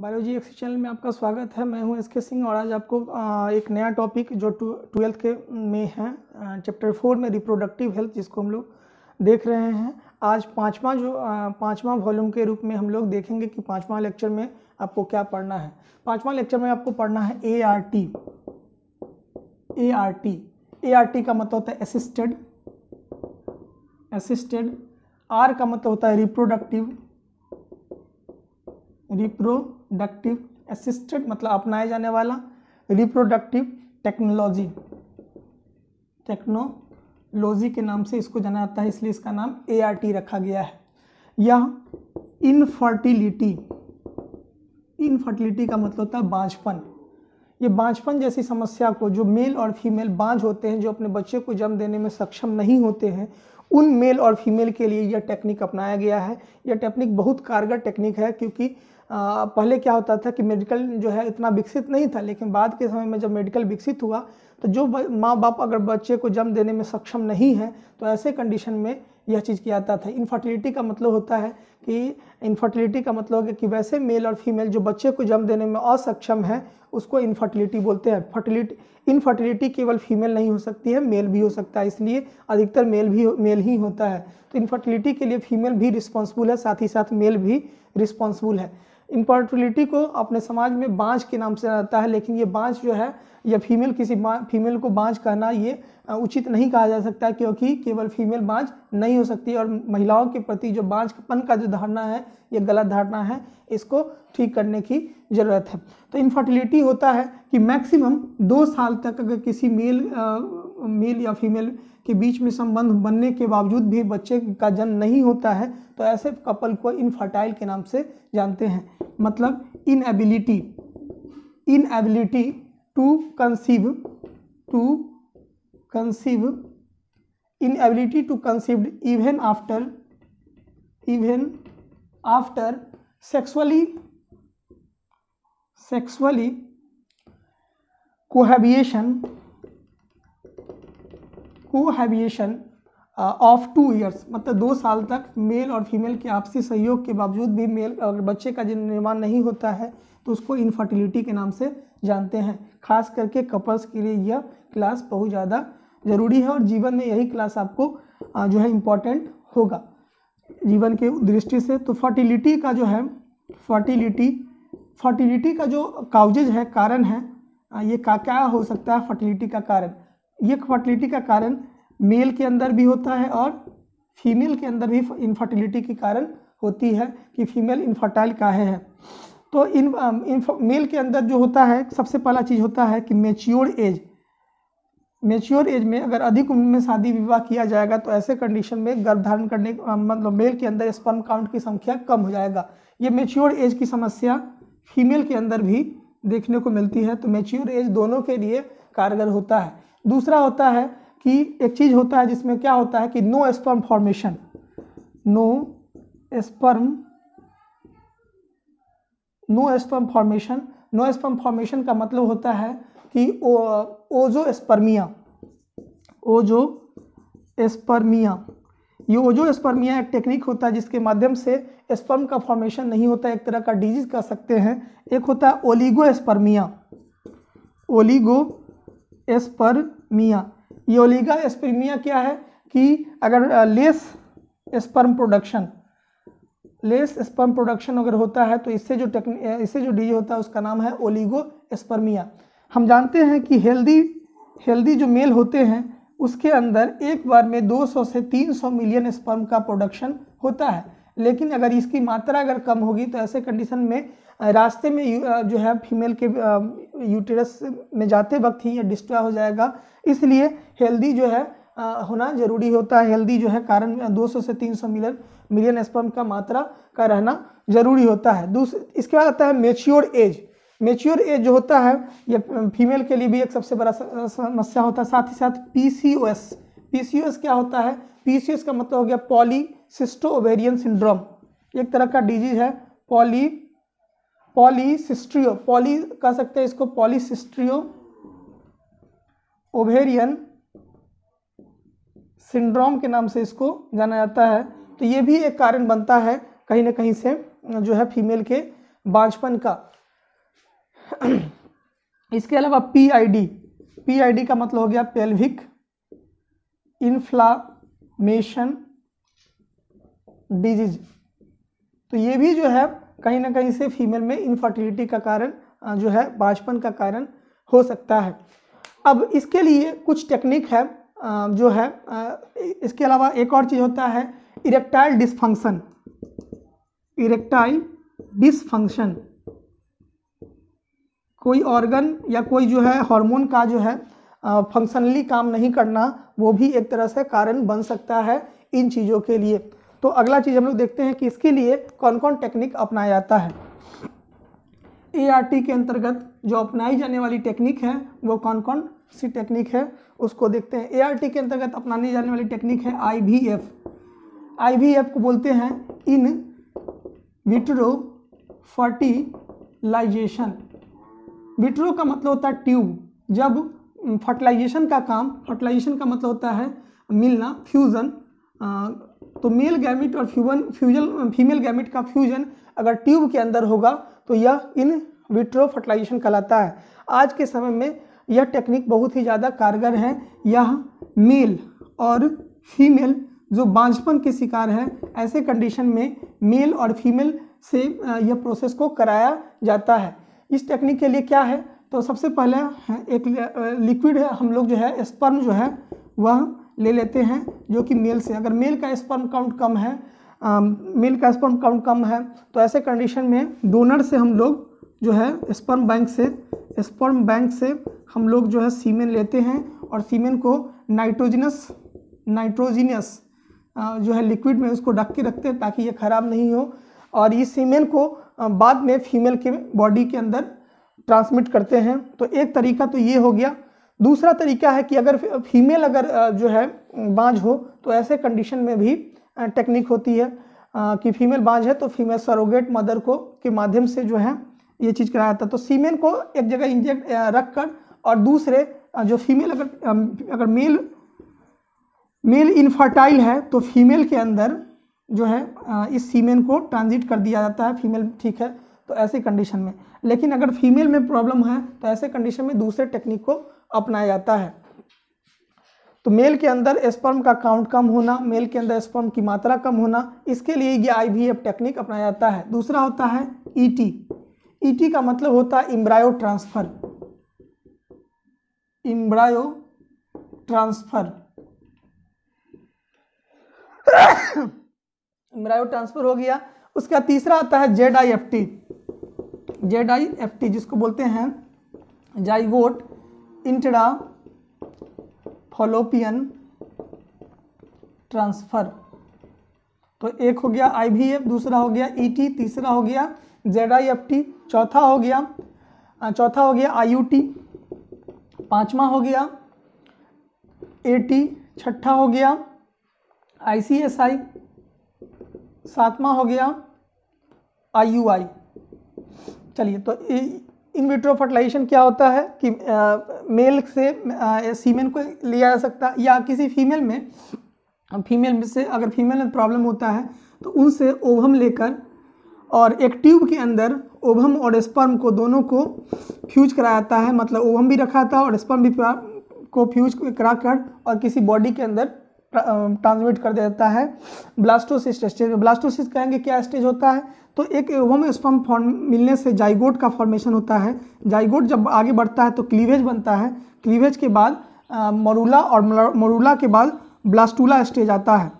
biology x channel में आपका स्वागत है मैं हूं के सिंह और आज आपको एक नया टॉपिक जो ट्वेल्थ के में है चैप्टर फोर में रिप्रोडक्टिव हेल्थ जिसको हम लोग देख रहे हैं आज पाँचवा जो पाँचवा वॉल्यूम के रूप में हम लोग देखेंगे कि पाँचवा लेक्चर में आपको क्या पढ़ना है पाँचवा लेक्चर में आपको पढ़ना है A R T A R T A R T का मतलब होता है असिस्टेड असिस्टेड आर का मतलब होता है रिप्रोडक्टिव रिप्रोडक्टिव असिस्टेड मतलब अपनाया जाने वाला रिप्रोडक्टिव टेक्नोलॉजी टेक्नोलॉजी के नाम से इसको जाना जाता है इसलिए इसका नाम ए रखा गया है यह इनफर्टिलिटी इनफर्टिलिटी का मतलब होता है बाँझपन ये बाँझपन जैसी समस्या को जो मेल और फीमेल बाँझ होते हैं जो अपने बच्चे को जन्म देने में सक्षम नहीं होते हैं उन मेल और फीमेल के लिए यह टेक्निक अपनाया गया है यह टेक्निक बहुत कारगर टेक्निक है क्योंकि पहले क्या होता था कि मेडिकल जो है इतना विकसित नहीं था लेकिन बाद के समय में जब मेडिकल विकसित हुआ तो जो माँ बाप अगर बच्चे को जन्म देने में सक्षम नहीं है तो ऐसे कंडीशन में यह चीज़ किया जाता था इनफर्टिलिटी का मतलब होता है कि इनफर्टिलिटी का मतलब है कि वैसे मेल और फीमेल जो बच्चे को जन्म देने में असक्षम है उसको इनफर्टिलिटी बोलते हैं फर्टिलिटी इनफर्टिलिटी केवल फीमेल नहीं हो सकती है मेल भी हो सकता है इसलिए अधिकतर मेल भी मेल ही होता है तो इनफर्टिलिटी के लिए फीमेल भी रिस्पॉन्सिबल है साथ ही साथ मेल भी रिस्पॉन्सिबल है इम्पॉर्टिलिटी को अपने समाज में बाँझ के नाम से रहता है लेकिन ये बाँझ जो है या फीमेल किसी फीमेल को बाँझ कहना ये उचित नहीं कहा जा सकता क्योंकि केवल फीमेल बाँझ नहीं हो सकती और महिलाओं के प्रति जो बाँझपन का जो धारणा है ये गलत धारणा है इसको ठीक करने की ज़रूरत है तो इनफर्टिलिटी होता है कि मैक्सिमम दो साल तक अगर किसी मेल मेल या फीमेल के बीच में संबंध बनने के बावजूद भी बच्चे का जन्म नहीं होता है तो ऐसे कपल को इनफर्टाइल के नाम से जानते हैं मतलब inability inability to conceive to conceive inability to conceived even after even after sexually sexually cohabitation cohabitation of two years मतलब दो साल तक मेल और फीमेल के आपसी सहयोग के बावजूद भी मेल अगर बच्चे का जिन निर्माण नहीं होता है तो उसको इनफर्टिलिटी के नाम से जानते हैं खास करके कपल्स के लिए यह क्लास बहुत ज़्यादा ज़रूरी है और जीवन में यही क्लास आपको uh, जो है इम्पॉर्टेंट होगा जीवन के दृष्टि से तो फर्टिलिटी का जो है फर्टिलिटी फर्टिलिटी का जो काउजेज है कारण है uh, ये का क्या हो सकता है फर्टिलिटी का कारण ये फर्टिलिटी का कारण मेल के अंदर भी होता है और फीमेल के अंदर भी इनफर्टिलिटी के कारण होती है कि फीमेल इनफर्टाइल काहे है तो इन, इन मेल के अंदर जो होता है सबसे पहला चीज़ होता है कि मेच्योर एज मेच्योर एज में अगर अधिक उम्र में शादी विवाह किया जाएगा तो ऐसे कंडीशन में गर्भधारण करने मतलब मेल के अंदर स्पर्म काउंट की संख्या कम हो जाएगा ये मेच्योर एज की समस्या फीमेल के अंदर भी देखने को मिलती है तो मेच्योर एज दोनों के लिए कारगर होता है दूसरा होता है कि एक चीज़ होता है जिसमें क्या होता है कि no sperm formation no sperm no sperm formation no sperm formation का मतलब होता है कि ओ, ओजो स्पर्मिया ओजो स्पर्मिया ये ओजो स्पर्मिया एक टेक्निक होता है जिसके माध्यम से स्पर्म का फॉर्मेशन नहीं होता एक तरह का डिजीज कह सकते हैं एक होता है oligospermia oligospermia ये ओलिगा स्पर्मिया क्या है कि अगर less sperm production less sperm production अगर होता है तो इससे जो टेक्न इससे जो डीज होता है उसका नाम है ओलिगो स्पर्मिया हम जानते हैं कि हेल्दी हेल्दी जो मेल होते हैं उसके अंदर एक बार में 200 से 300 मिलियन स्पर्म का प्रोडक्शन होता है लेकिन अगर इसकी मात्रा अगर कम होगी तो ऐसे कंडीशन में रास्ते में जो है फीमेल के यूटेरस में जाते वक्त ही यह डिस्ट्रॉय हो जाएगा इसलिए हेल्दी जो है होना जरूरी होता है हेल्दी जो है कारण 200 से 300 मिलियन मिलियन स्पर्म का मात्रा का रहना जरूरी होता है दूसरे इसके बाद आता है मेच्योर एज मेच्योर एज जो होता है यह फीमेल के लिए भी एक सबसे बड़ा समस्या होता है साथ ही साथ पी पीसीओएस क्या होता है पीसीएस का मतलब हो गया पॉलीसिस्टो ओवेरियन सिंड्रोम एक तरह का डिजीज है पॉली पॉलीसिस्ट्रियो पॉली कह सकते हैं इसको पॉलीसिस्ट्रियो ओवेरियन सिंड्रोम के नाम से इसको जाना जाता है तो ये भी एक कारण बनता है कहीं ना कहीं से जो है फीमेल के बांझपन का इसके अलावा पीआईडी पीआईडी का मतलब हो गया पेल्विक इन्फ्ला मेशन डिजीज तो ये भी जो है कहीं ना कहीं से फीमेल में इनफर्टिलिटी का कारण जो है बाजपन का कारण हो सकता है अब इसके लिए कुछ टेक्निक है जो है इसके अलावा एक और चीज़ होता है इरेक्टाइल डिसफंक्शन इरेक्टाइल डिसफंक्शन कोई ऑर्गन या कोई जो है हार्मोन का जो है फंक्शनली काम नहीं करना वो भी एक तरह से कारण बन सकता है इन चीज़ों के लिए तो अगला चीज़ हम लोग देखते हैं कि इसके लिए कौन कौन टेक्निक अपनाया जाता है ए के अंतर्गत जो अपनाई जाने वाली टेक्निक है वो कौन कौन सी टेक्निक है उसको देखते हैं ए के अंतर्गत अपनाने जाने वाली टेक्निक है I V F I V F को बोलते हैं इन विट्रो फर्टिलाइजेशन विट्रो का मतलब होता है ट्यूब जब फर्टिलाइजेशन का काम फर्टिलाइजेशन का मतलब होता है मिलना फ्यूज़न तो मेल गैमिट और फ्यूजन फ्यूजन फीमेल गैमिट का फ्यूजन अगर ट्यूब के अंदर होगा तो यह इन विट्रो फर्टिलाइजेशन कहलाता है आज के समय में यह टेक्निक बहुत ही ज़्यादा कारगर है यह मेल और फीमेल जो बांझपन के शिकार हैं ऐसे कंडीशन में मेल और फीमेल से यह प्रोसेस को कराया जाता है इस टेक्निक के लिए क्या है तो सबसे पहले एक लिक्विड है हम लोग जो है स्पर्म जो है वह ले लेते हैं जो कि मेल से अगर मेल का स्पर्म काउंट कम है आ, मेल का स्पर्म काउंट कम है तो ऐसे कंडीशन में डोनर से हम लोग जो है स्पर्म बैंक से स्पर्म बैंक से हम लोग जो है सीमेन लेते हैं और सीमेन को नाइट्रोजिनस नाइट्रोजिनस जो है लिक्विड में उसको ढक के रखते हैं ताकि ये ख़राब नहीं हो और ये सीमेन को बाद में फीमेल के बॉडी के अंदर ट्रांसमिट करते हैं तो एक तरीका तो ये हो गया दूसरा तरीका है कि अगर फीमेल अगर जो है बाँझ हो तो ऐसे कंडीशन में भी टेक्निक होती है कि फीमेल बाँझ है तो फीमेल सरोगेट मदर को के माध्यम से जो है ये चीज़ कराया जाता है तो सीमेन को एक जगह इंजेक्ट रख कर और दूसरे जो फीमेल अगर अगर मेल मेल इनफर्टाइल है तो फीमेल के अंदर जो है इस सीमेन को ट्रांजिट कर दिया जाता है फीमेल ठीक है तो ऐसे कंडीशन में लेकिन अगर फीमेल में प्रॉब्लम है तो ऐसे कंडीशन में दूसरे टेक्निक को अपनाया जाता है तो मेल के अंदर स्पर्म का काउंट कम होना मेल के अंदर स्पर्म की मात्रा कम होना इसके लिए ये आई टेक्निक अपनाया जाता है दूसरा होता है ईटी e ईटी e का मतलब होता है embryo transfer embryo transfer embryo transfer हो गया उसका तीसरा आता है Z I F T Z I F T जिसको बोलते हैं जाइवोट इंटरा फॉलोपियन ट्रांसफ़र तो एक हो गया आई वी एफ दूसरा हो गया ई टी तीसरा हो गया जेड आई एफ टी चौथा हो गया चौथा हो गया आई यू टी पाँचवा हो गया ए टी छठा हो गया आई सी एस आई सातवां हो गया आई यू आई चलिए तो इन विट्रो फर्टिलाइजेशन क्या होता है कि मेल से सीमेन को लिया जा सकता है या किसी फीमेल में फीमेल में से अगर फीमेल में प्रॉब्लम होता है तो उनसे ओवम लेकर और एक ट्यूब के अंदर ओवम और स्पर्म को दोनों को फ्यूज कराया जाता है मतलब ओवम भी रखा था और स्पर्म भी को फ्यूज करा कर और किसी बॉडी के अंदर ट्रांसमिट कर देता है ब्लास्टोसिस्ट स्टेज ब्लास्टोसिस्ट कहेंगे क्या स्टेज होता है तो एक एवम स्पम फॉर्म मिलने से जाइगोट का फॉर्मेशन होता है जाइगोट जब आगे बढ़ता है तो क्लीवेज बनता है क्लीवेज के बाद मरूला और मरूला के बाद ब्लास्टूला स्टेज आता है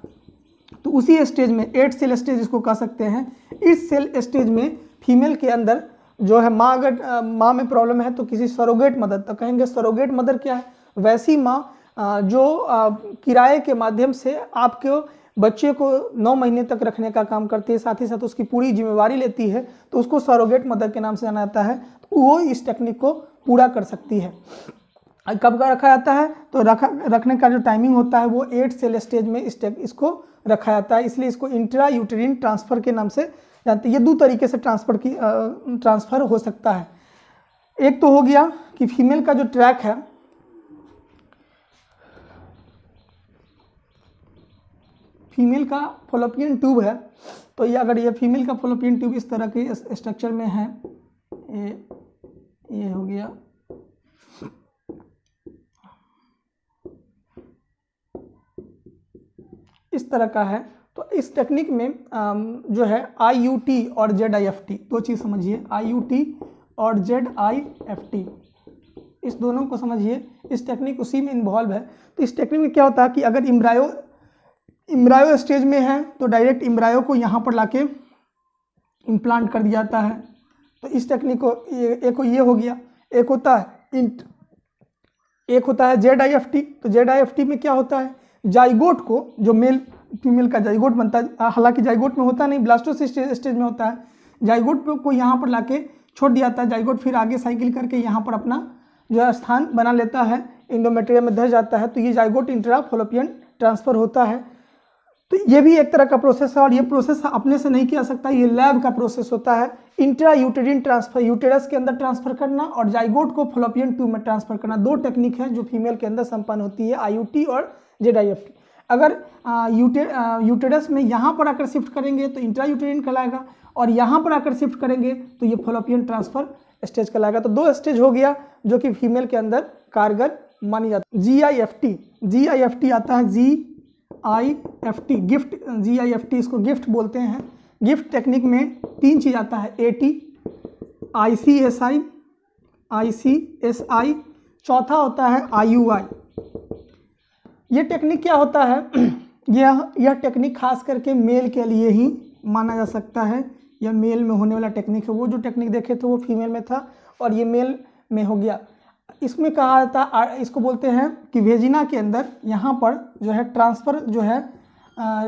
तो उसी स्टेज में एट सेल स्टेज इसको कह सकते हैं इस सेल स्टेज में फीमेल के अंदर जो है माँ अगर माँ में प्रॉब्लम है तो किसी सरोगेट मदर तो कहेंगे सरोगेट मदर क्या है वैसी माँ जो किराए के माध्यम से आपके बच्चे को नौ महीने तक रखने का काम करती है साथ ही साथ उसकी पूरी जिम्मेवारी लेती है तो उसको सरोगेट मदर के नाम से जाना जाता है तो वो इस टेक्निक को पूरा कर सकती है कब का रखा जाता है तो रखा रखने का जो टाइमिंग होता है वो एट सेल स्टेज में इस इसको रखा जाता है इसलिए इसको इंट्रा यूटेरिन ट्रांसफ़र के नाम से जानते ये दो तरीके से ट्रांसफ़र की ट्रांसफ़र हो सकता है एक तो हो गया कि फीमेल का जो ट्रैक है फीमेल का फोलोपियन ट्यूब है तो ये अगर ये फीमेल का फोलोपियन ट्यूब इस तरह के स्ट्रक्चर में है ये ये हो गया इस तरह का है तो इस टेक्निक में जो है आई और जेड आई एफ टी दो चीज़ समझिए आई और जेड आई एफ टी इस दोनों को समझिए इस टेक्निक उसी में इन्वॉल्व है तो इस टेक्निक में क्या होता है कि अगर इम्ब्रायो इम्ब्रायो स्टेज में है तो डायरेक्ट इम्ब्रायो को यहाँ पर लाके इम्प्लांट कर दिया जाता है तो इस टेक्निक को एक ये हो गया एक होता है इंट एक होता है जेड आई एफ टी तो जेड आई एफ टी में क्या होता है जाइगोट को जो मेल फीमेल का जाइगोट बनता है हालांकि जाइगोट में होता नहीं ब्लास्टोस स्टेज में होता है जाइगोट को यहाँ पर लाके छोड़ दिया जाता है जाइगोट फिर आगे साइकिल करके यहाँ पर अपना जो है स्थान बना लेता है इंडोमेटेरिया में धस जाता है तो ये जाइगोट इंट्रा फोलोपियन ट्रांसफ़र होता है तो ये भी एक तरह का प्रोसेस है और ये प्रोसेस अपने से नहीं किया सकता ये लैब का प्रोसेस होता है इंट्रा यूटेरिन ट्रांसफर यूटेरस के अंदर ट्रांसफर करना और जाइगोट को फ्लोपियन ट्यूब में ट्रांसफर करना दो टेक्निक है जो फीमेल के अंदर संपन्न होती है आई और जेडाईएफटी अगर यूटे यूटेरस में यहाँ पर आकर शिफ्ट करेंगे तो इंट्रा यूटेरिन कहलाएगा और यहाँ पर आकर शिफ्ट करेंगे तो ये फ्लोपियन ट्रांसफर स्टेज कहलाएगा तो दो स्टेज हो गया जो कि फीमेल के अंदर कारगर मानी जाती है G I F T G I F T आता है G I F T gift G I F T इसको गिफ्ट बोलते हैं गिफ्ट टेक्निक में तीन चीज़ आता है A T I C S I I C S I चौथा होता है आई यू आई ये टेक्निक क्या होता है यह यह टेक्निक खास करके मेल के लिए ही माना जा सकता है यह मेल में होने वाला टेक्निक है वो जो टेक्निक देखे थे वो फीमेल में था और ये मेल में हो गया इसमें कहा जाता इसको बोलते हैं कि वेजिना के अंदर यहाँ पर जो है ट्रांसफ़र जो है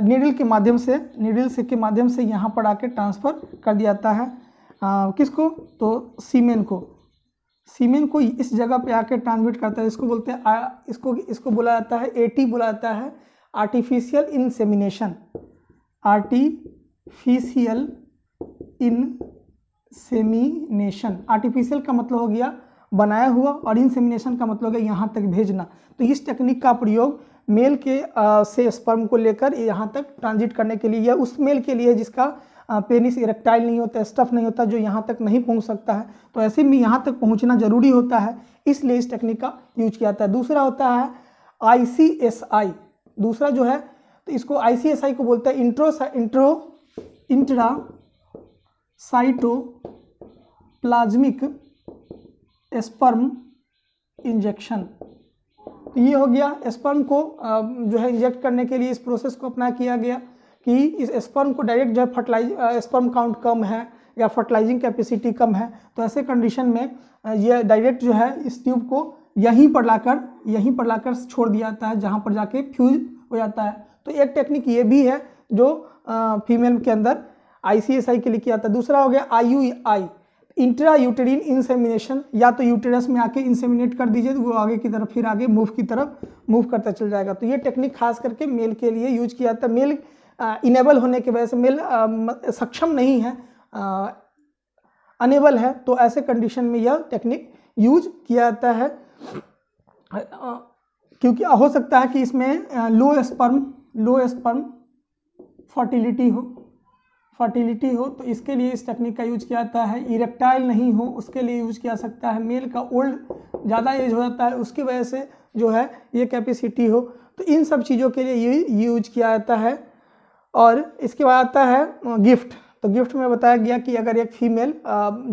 नीडल के माध्यम से नीडल से के माध्यम से यहाँ पर आके ट्रांसफ़र कर दिया जाता है किसको तो सीमेन को सीमेन को इस जगह पे आके ट्रांसमिट करता है इसको बोलते हैं इसको इसको बोला जाता है एटी बोला जाता है artificial insemination artificial insemination artificial का मतलब हो गया बनाया हुआ और इंसेमिनेशन का मतलब है यहाँ तक भेजना तो इस टेक्निक का प्रयोग मेल के आ, से स्पर्म को लेकर यहाँ तक ट्रांजिट करने के लिए या उस मेल के लिए जिसका पेनिस इरेक्टाइल नहीं होता स्टफ नहीं होता जो यहाँ तक नहीं पहुँच सकता है तो ऐसे में यहाँ तक पहुँचना जरूरी होता है इसलिए इस टेक्निक का यूज किया जाता है दूसरा होता है आई दूसरा जो है तो इसको आई को बोलता है intro intro intracytoplasmic sperm injection तो ये हो गया स्पर्म को जो है इंजेक्ट करने के लिए इस प्रोसेस को अपना किया गया कि इस स्पर्म को डायरेक्ट जो है फर्टिलाइज स्पर्म काउंट कम है या फर्टिलाइजिंग कैपेसिटी कम है तो ऐसे कंडीशन में ये डायरेक्ट जो है इस ट्यूब को यहीं पर लाकर यहीं पर लाकर छोड़ दिया जाता है जहाँ पर जाके फ्यूज हो जाता है तो एक टेक्निक ये भी है जो फीमेल के अंदर आई के लिए किया जाता है दूसरा हो गया आई इंट्रा यूटेरिन इंसेमिनेशन या तो यूटेरस में आके इंसेमिनेट कर दीजिए तो वो आगे की तरफ फिर आगे मूव की तरफ मूव करता चल जाएगा तो ये टेक्निक खास करके मेल के लिए यूज किया जाता है मेल इनेबल uh, होने की वजह से मेल uh, सक्षम नहीं है अनेबल uh, है तो ऐसे कंडीशन में यह टेक्निक यूज किया जाता है क्योंकि हो सकता है कि इसमें low sperm low sperm fertility हो फर्टिलिटी हो तो इसके लिए इस टेक्निक का यूज किया जाता है इरेक्टाइल नहीं हो उसके लिए यूज किया सकता है मेल का ओल्ड ज़्यादा एज हो जाता है उसकी वजह से जो है ये कैपेसिटी हो तो इन सब चीज़ों के लिए ये यूज किया जाता है और इसके बाद आता है गिफ्ट तो गिफ्ट में बताया गया कि अगर एक फीमेल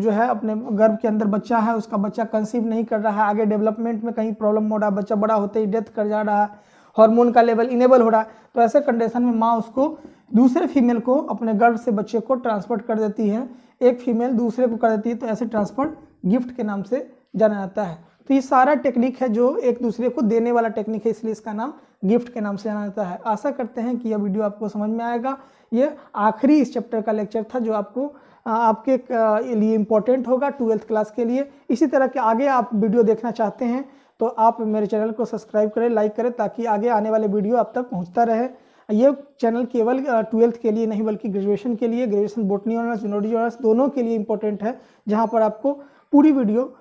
जो है अपने गर्भ के अंदर बच्चा है उसका बच्चा कंसीव नहीं कर रहा है आगे डेवलपमेंट में कहीं प्रॉब्लम हो रहा है बच्चा बड़ा होते ही डेथ कर जा रहा है हार्मोन का लेवल इनेबल हो रहा है तो ऐसे कंडीशन में माँ उसको दूसरे फीमेल को अपने गर्भ से बच्चे को ट्रांसपोर्ट कर देती है एक फीमेल दूसरे को कर देती है तो ऐसे ट्रांसपोर्ट गिफ्ट के नाम से जाना जाता है तो ये सारा टेक्निक है जो एक दूसरे को देने वाला टेक्निक है इसलिए इसका नाम गिफ्ट के नाम से जाना जाता है आशा करते हैं कि यह वीडियो आपको समझ में आएगा ये आखिरी इस चैप्टर का लेक्चर था जो आपको आपके लिए इम्पोर्टेंट होगा ट्वेल्थ क्लास के लिए इसी तरह के आगे आप वीडियो देखना चाहते हैं तो आप मेरे चैनल को सब्सक्राइब करें लाइक करें ताकि आगे आने वाले वीडियो आप तक पहुँचता रहे ये चैनल केवल ट्वेल्थ के लिए नहीं बल्कि ग्रेजुएशन के लिए ग्रेजुएशन बोटनी ऑनर्स जूनोडी ऑनर्स दोनों के लिए इम्पोर्टेंट है जहाँ पर आपको पूरी वीडियो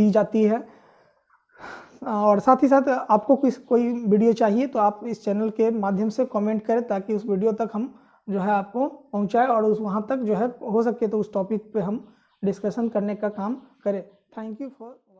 दी जाती है और साथ ही साथ आपको कोई कोई वीडियो चाहिए तो आप इस चैनल के माध्यम से कमेंट करें ताकि उस वीडियो तक हम जो है आपको पहुँचाएँ और उस वहाँ तक जो है हो सके तो उस टॉपिक पे हम डिस्कशन करने का काम करें थैंक यू फॉर